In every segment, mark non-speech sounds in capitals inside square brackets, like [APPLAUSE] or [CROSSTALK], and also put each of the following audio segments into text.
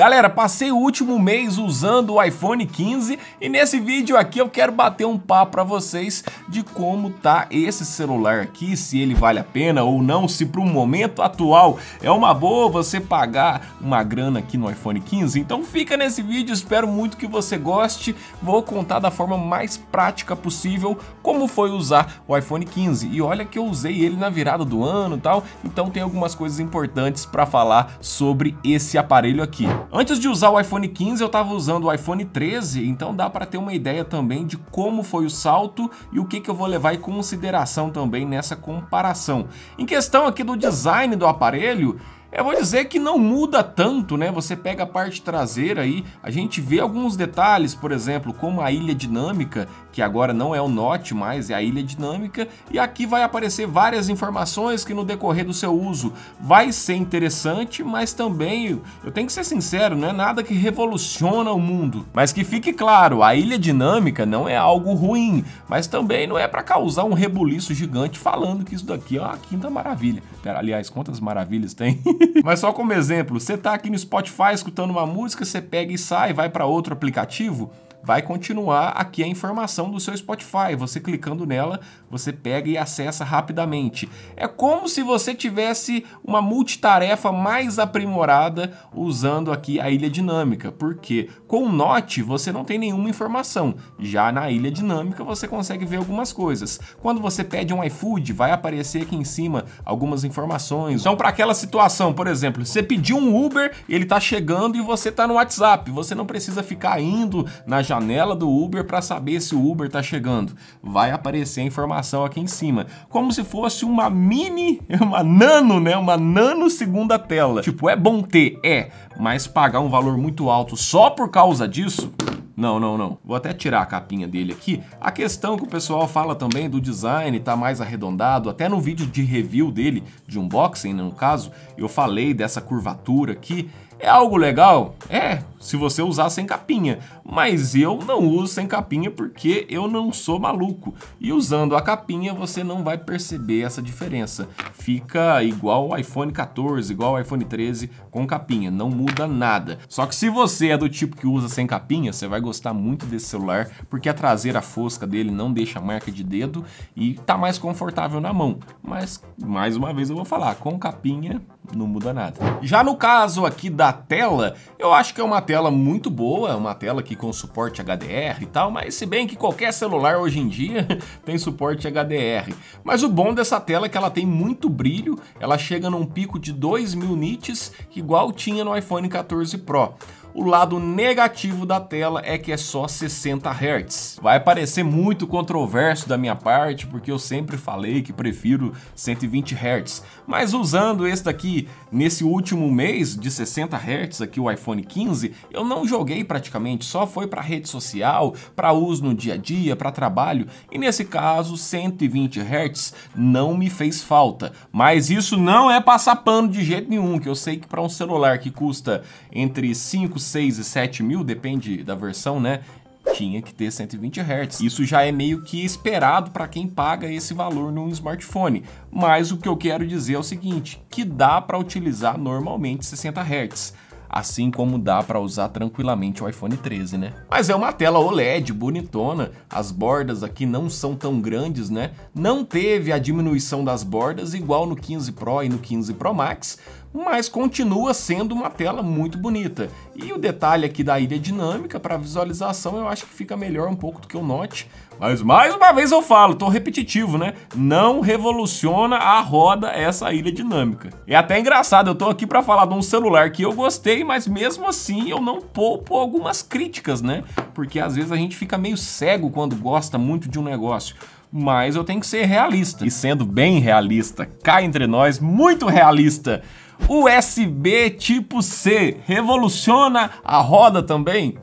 Galera, passei o último mês usando o iPhone 15 e nesse vídeo aqui eu quero bater um papo para vocês de como tá esse celular aqui, se ele vale a pena ou não, se para o momento atual é uma boa você pagar uma grana aqui no iPhone 15. Então fica nesse vídeo, espero muito que você goste. Vou contar da forma mais prática possível como foi usar o iPhone 15. E olha que eu usei ele na virada do ano, tal. Então tem algumas coisas importantes para falar sobre esse aparelho aqui. Antes de usar o iPhone 15, eu estava usando o iPhone 13, então dá para ter uma ideia também de como foi o salto e o que, que eu vou levar em consideração também nessa comparação. Em questão aqui do design do aparelho, eu vou dizer que não muda tanto, né? Você pega a parte traseira aí, a gente vê alguns detalhes, por exemplo, como a ilha dinâmica, que agora não é o Note mais, é a ilha dinâmica, e aqui vai aparecer várias informações que no decorrer do seu uso vai ser interessante, mas também, eu tenho que ser sincero, não é nada que revoluciona o mundo. Mas que fique claro, a ilha dinâmica não é algo ruim, mas também não é para causar um rebuliço gigante falando que isso daqui é uma quinta maravilha. Pera, aliás, quantas maravilhas tem? [LAUGHS] Mas só como exemplo, você tá aqui no Spotify escutando uma música, você pega e sai, vai para outro aplicativo, vai continuar aqui a informação do seu Spotify. Você clicando nela, você pega e acessa rapidamente. É como se você tivesse uma multitarefa mais aprimorada usando aqui a ilha dinâmica, porque com o Note você não tem nenhuma informação. Já na ilha dinâmica você consegue ver algumas coisas. Quando você pede um iFood, vai aparecer aqui em cima algumas informações. Então, para aquela situação, por exemplo, você pediu um Uber, ele está chegando e você está no WhatsApp. Você não precisa ficar indo na janela do Uber para saber se o Uber está chegando. Vai aparecer a informação aqui em cima, como se fosse uma mini, [LAUGHS] uma nano, né? Uma nano segunda tela. Tipo, é bom ter, é, mas pagar um valor muito alto só por causa disso? Não, não, não. Vou até tirar a capinha dele aqui. A questão que o pessoal fala também do design tá mais arredondado, até no vídeo de review dele, de unboxing, no caso, eu falei dessa curvatura aqui. É algo legal? É, se você usar sem capinha. Mas eu não uso sem capinha porque eu não sou maluco. E usando a capinha você não vai perceber essa diferença. Fica igual o iPhone 14, igual o iPhone 13 com capinha, não muda nada. Só que se você é do tipo que usa sem capinha, você vai gostar muito desse celular porque a traseira fosca dele não deixa marca de dedo e tá mais confortável na mão. Mas mais uma vez eu vou falar, com capinha não muda nada. Já no caso aqui da tela, eu acho que é uma tela muito boa, é uma tela aqui com suporte HDR e tal, mas se bem que qualquer celular hoje em dia [LAUGHS] tem suporte HDR. Mas o bom dessa tela é que ela tem muito brilho, ela chega num pico de 2000 nits, igual tinha no iPhone 14 Pro. O lado negativo da tela é que é só 60 Hz. Vai parecer muito controverso da minha parte, porque eu sempre falei que prefiro 120 Hz, mas usando esse daqui nesse último mês de 60 Hz aqui o iPhone 15, eu não joguei praticamente, só foi para rede social, para uso no dia a dia, para trabalho, e nesse caso 120 Hz não me fez falta. Mas isso não é passar pano de jeito nenhum, que eu sei que para um celular que custa entre 5 6 e 7000, depende da versão, né? tinha que ter 120 Hz. Isso já é meio que esperado para quem paga esse valor num smartphone. Mas o que eu quero dizer é o seguinte, que dá para utilizar normalmente 60 Hz. Assim como dá para usar tranquilamente o iPhone 13, né? Mas é uma tela OLED bonitona, as bordas aqui não são tão grandes, né? Não teve a diminuição das bordas igual no 15 Pro e no 15 Pro Max, mas continua sendo uma tela muito bonita. E o detalhe aqui da ilha dinâmica para visualização eu acho que fica melhor um pouco do que o Note, mas mais uma vez eu falo, tô repetitivo, né? Não revoluciona a roda essa ilha dinâmica. É até engraçado, eu tô aqui para falar de um celular que eu gostei, mas mesmo assim eu não poupo algumas críticas, né? Porque às vezes a gente fica meio cego quando gosta muito de um negócio mas eu tenho que ser realista. E sendo bem realista, cá entre nós, muito realista, USB tipo C revoluciona a roda também?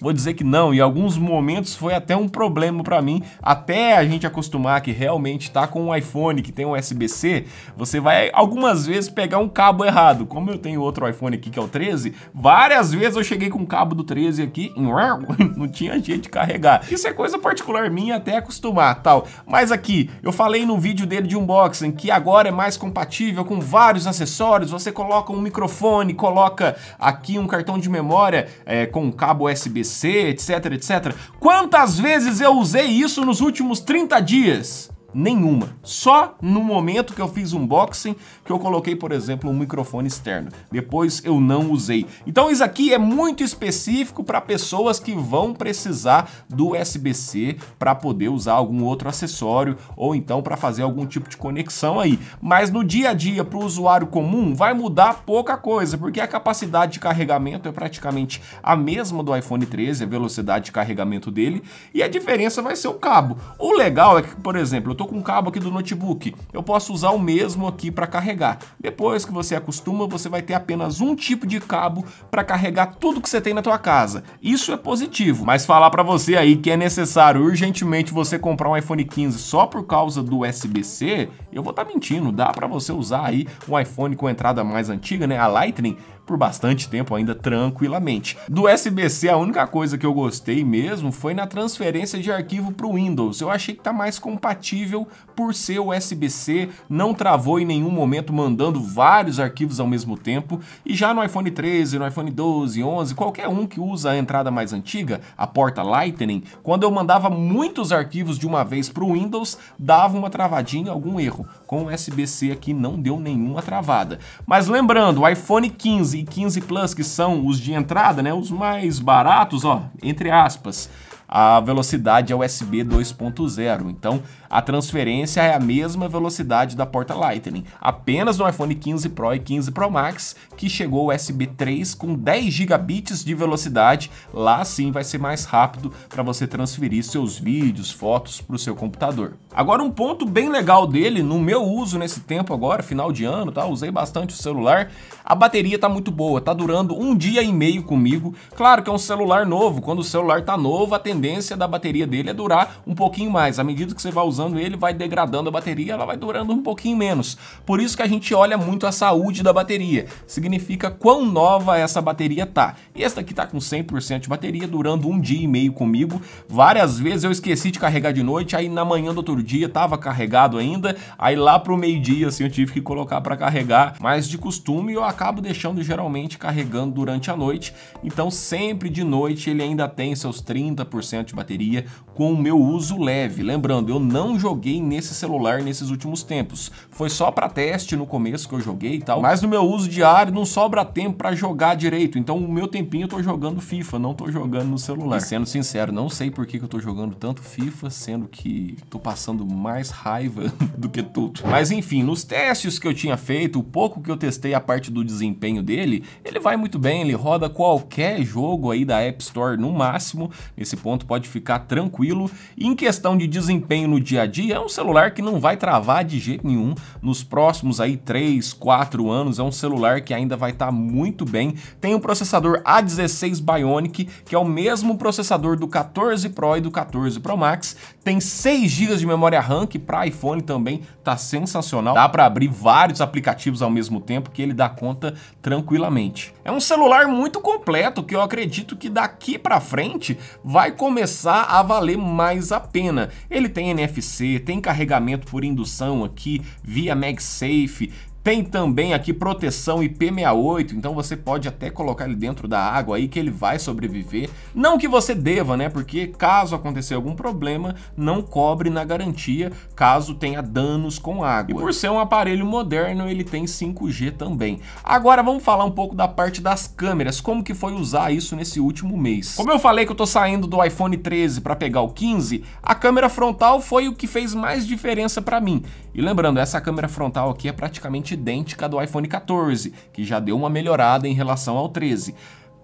vou dizer que não. Em alguns momentos foi até um problema para mim, até a gente acostumar que realmente está com um iPhone que tem um USB-C, você vai algumas vezes pegar um cabo errado. Como eu tenho outro iPhone aqui que é o 13, várias vezes eu cheguei com o cabo do 13 aqui e [LAUGHS] não tinha jeito de carregar. Isso é coisa particular minha até acostumar, tal. Mas aqui, eu falei no vídeo dele de unboxing que agora é mais compatível com vários acessórios, você coloca um microfone, coloca aqui um cartão de memória é, com um cabo USB-C, PC, etc, etc. Quantas vezes eu usei isso nos últimos 30 dias? Nenhuma. Só no momento que eu fiz unboxing, que eu coloquei, por exemplo, um microfone externo. Depois eu não usei. Então isso aqui é muito específico para pessoas que vão precisar do USB-C para poder usar algum outro acessório ou então para fazer algum tipo de conexão aí. Mas no dia a dia para o usuário comum vai mudar pouca coisa, porque a capacidade de carregamento é praticamente a mesma do iPhone 13, a velocidade de carregamento dele, e a diferença vai ser o cabo. O legal é que, por exemplo, eu tô com um cabo aqui do notebook, eu posso usar o mesmo aqui para carregar carregar. Depois que você acostuma, você vai ter apenas um tipo de cabo para carregar tudo que você tem na tua casa. Isso é positivo, mas falar para você aí que é necessário urgentemente você comprar um iPhone 15 só por causa do USB-C, eu vou estar tá mentindo. Dá para você usar aí um iPhone com entrada mais antiga, né, a Lightning, por bastante tempo ainda tranquilamente. Do SBC, a única coisa que eu gostei mesmo foi na transferência de arquivo para o Windows. Eu achei que está mais compatível por ser o SBC, não travou em nenhum momento mandando vários arquivos ao mesmo tempo. E já no iPhone 13, no iPhone 12, 11, qualquer um que usa a entrada mais antiga, a porta Lightning, quando eu mandava muitos arquivos de uma vez para o Windows, dava uma travadinha, algum erro. Com o SBC aqui não deu nenhuma travada. Mas lembrando, o iPhone 15 e 15 Plus, que são os de entrada, né? Os mais baratos, ó, entre aspas a velocidade é USB 2.0. Então, a transferência é a mesma velocidade da porta Lightning, apenas no iPhone 15 Pro e 15 Pro Max, que chegou USB 3 com 10 gigabits de velocidade. Lá sim vai ser mais rápido para você transferir seus vídeos, fotos para o seu computador. Agora, um ponto bem legal dele, no meu uso nesse tempo agora, final de ano, tá? Usei bastante o celular. A bateria tá muito boa, tá durando um dia e meio comigo. Claro que é um celular novo, quando o celular tá novo, a tendência tendência da bateria dele é durar um pouquinho mais. À medida que você vai usando ele, vai degradando a bateria, ela vai durando um pouquinho menos. Por isso que a gente olha muito a saúde da bateria. Significa quão nova essa bateria tá. E essa aqui tá com 100% de bateria, durando um dia e meio comigo. Várias vezes eu esqueci de carregar de noite, aí na manhã do outro dia tava carregado ainda, aí lá pro meio-dia assim eu tive que colocar para carregar, mas de costume eu acabo deixando geralmente carregando durante a noite. Então sempre de noite ele ainda tem seus 30% de bateria com o meu uso leve. Lembrando, eu não joguei nesse celular nesses últimos tempos. Foi só para teste no começo que eu joguei e tal, mas no meu uso diário não sobra tempo para jogar direito. Então o meu tempinho eu tô jogando FIFA, não tô jogando no celular. E sendo sincero, não sei por que, que eu tô jogando tanto FIFA, sendo que tô passando mais raiva [LAUGHS] do que tudo. Mas enfim, nos testes que eu tinha feito, o pouco que eu testei a parte do desempenho dele, ele vai muito bem, ele roda qualquer jogo aí da App Store no máximo. Nesse ponto pode ficar tranquilo. em questão de desempenho no dia a dia, é um celular que não vai travar de jeito nenhum. Nos próximos aí 3, 4 anos, é um celular que ainda vai estar tá muito bem. Tem o um processador A16 Bionic, que é o mesmo processador do 14 Pro e do 14 Pro Max. Tem 6 GB de memória RAM, que para iPhone também tá sensacional. Dá para abrir vários aplicativos ao mesmo tempo, que ele dá conta tranquilamente. É um celular muito completo, que eu acredito que daqui para frente vai começar a valer mais a pena. Ele tem NFC, tem carregamento por indução aqui, via MagSafe, tem também aqui proteção IP68, então você pode até colocar ele dentro da água aí que ele vai sobreviver. Não que você deva, né? Porque caso acontecer algum problema, não cobre na garantia caso tenha danos com água. E por ser um aparelho moderno, ele tem 5G também. Agora vamos falar um pouco da parte das câmeras, como que foi usar isso nesse último mês. Como eu falei que eu tô saindo do iPhone 13 para pegar o 15, a câmera frontal foi o que fez mais diferença para mim. E lembrando, essa câmera frontal aqui é praticamente idêntica à do iPhone 14, que já deu uma melhorada em relação ao 13.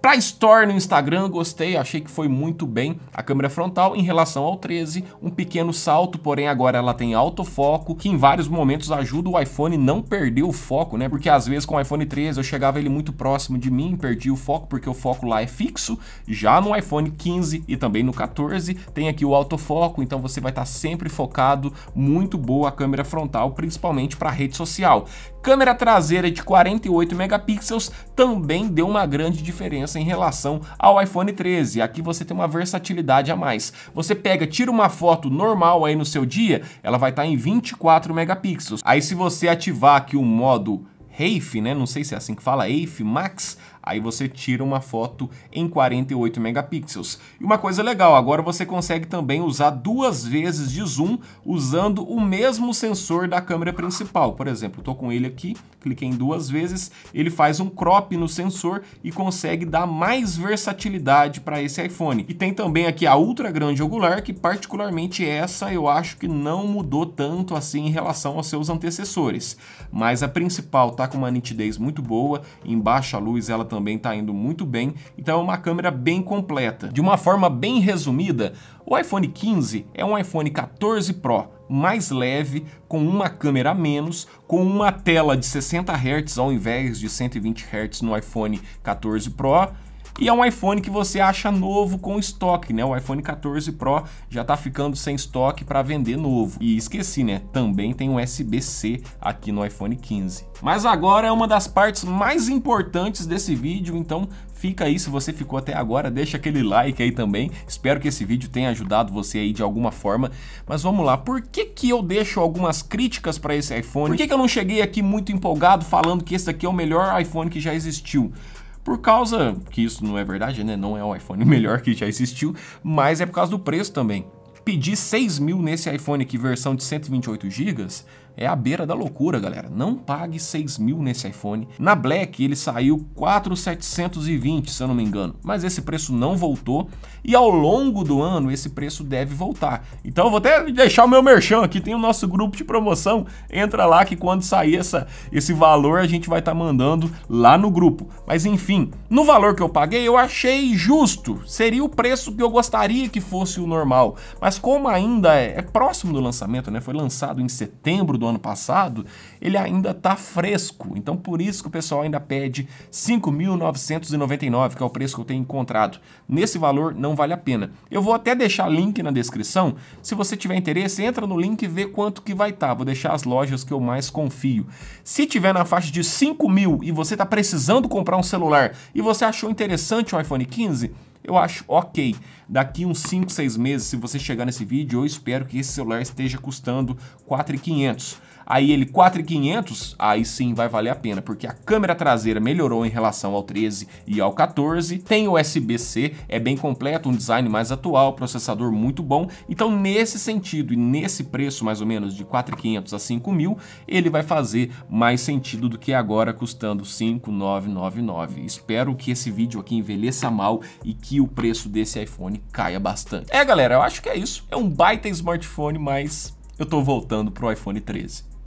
Para Store no Instagram, gostei, achei que foi muito bem a câmera frontal em relação ao 13, um pequeno salto, porém agora ela tem autofoco, que em vários momentos ajuda o iPhone não perder o foco, né? Porque às vezes com o iPhone 13 eu chegava ele muito próximo de mim, perdi o foco porque o foco lá é fixo. Já no iPhone 15 e também no 14 tem aqui o autofoco, então você vai estar tá sempre focado, muito boa a câmera frontal, principalmente para rede social. Câmera traseira de 48 megapixels também deu uma grande diferença em relação ao iPhone 13. Aqui você tem uma versatilidade a mais. Você pega, tira uma foto normal aí no seu dia, ela vai estar tá em 24 megapixels. Aí se você ativar aqui o modo Rafe, né? Não sei se é assim que fala, Rafe Max, Aí você tira uma foto em 48 megapixels. E uma coisa legal, agora você consegue também usar duas vezes de zoom usando o mesmo sensor da câmera principal. Por exemplo, estou com ele aqui, cliquei em duas vezes, ele faz um crop no sensor e consegue dar mais versatilidade para esse iPhone. E tem também aqui a ultra grande angular, que particularmente essa eu acho que não mudou tanto assim em relação aos seus antecessores. Mas a principal está com uma nitidez muito boa, em baixa luz ela também também está indo muito bem, então é uma câmera bem completa. De uma forma bem resumida, o iPhone 15 é um iPhone 14 Pro mais leve, com uma câmera a menos, com uma tela de 60 Hz ao invés de 120 Hz no iPhone 14 Pro, e é um iPhone que você acha novo com estoque, né? O iPhone 14 Pro já tá ficando sem estoque para vender novo. E esqueci, né? Também tem um USB-C aqui no iPhone 15. Mas agora é uma das partes mais importantes desse vídeo, então fica aí se você ficou até agora, deixa aquele like aí também. Espero que esse vídeo tenha ajudado você aí de alguma forma. Mas vamos lá, por que que eu deixo algumas críticas para esse iPhone? Por que que eu não cheguei aqui muito empolgado falando que esse daqui é o melhor iPhone que já existiu? por causa que isso não é verdade, né? Não é o iPhone [LAUGHS] melhor que já existiu, mas é por causa do preço também pedir 6 mil nesse iPhone aqui, versão de 128 GB, é a beira da loucura, galera. Não pague 6 mil nesse iPhone. Na Black ele saiu 4,720, se eu não me engano. Mas esse preço não voltou. E ao longo do ano esse preço deve voltar. Então eu vou até deixar o meu merchan aqui. Tem o nosso grupo de promoção. Entra lá que quando sair essa, esse valor a gente vai estar tá mandando lá no grupo. Mas enfim, no valor que eu paguei eu achei justo. Seria o preço que eu gostaria que fosse o normal. Mas mas como ainda é, é próximo do lançamento, né? Foi lançado em setembro do ano passado, ele ainda está fresco. Então por isso que o pessoal ainda pede 5.999, que é o preço que eu tenho encontrado. Nesse valor não vale a pena. Eu vou até deixar link na descrição. Se você tiver interesse, entra no link e vê quanto que vai estar. Tá. Vou deixar as lojas que eu mais confio. Se tiver na faixa de 5.000 e você está precisando comprar um celular e você achou interessante o iPhone 15, eu acho ok. Daqui uns 5, 6 meses, se você chegar nesse vídeo, eu espero que esse celular esteja custando 4,500. Aí ele 4,500, aí sim vai valer a pena, porque a câmera traseira melhorou em relação ao 13 e ao 14. Tem USB-C, é bem completo, um design mais atual, processador muito bom. Então nesse sentido e nesse preço mais ou menos de 4,500 a 5.000, ele vai fazer mais sentido do que agora custando 5.999. Espero que esse vídeo aqui envelheça mal e que o preço desse iPhone caia bastante. É galera, eu acho que é isso. É um baita smartphone, mas eu tô voltando pro iPhone 13.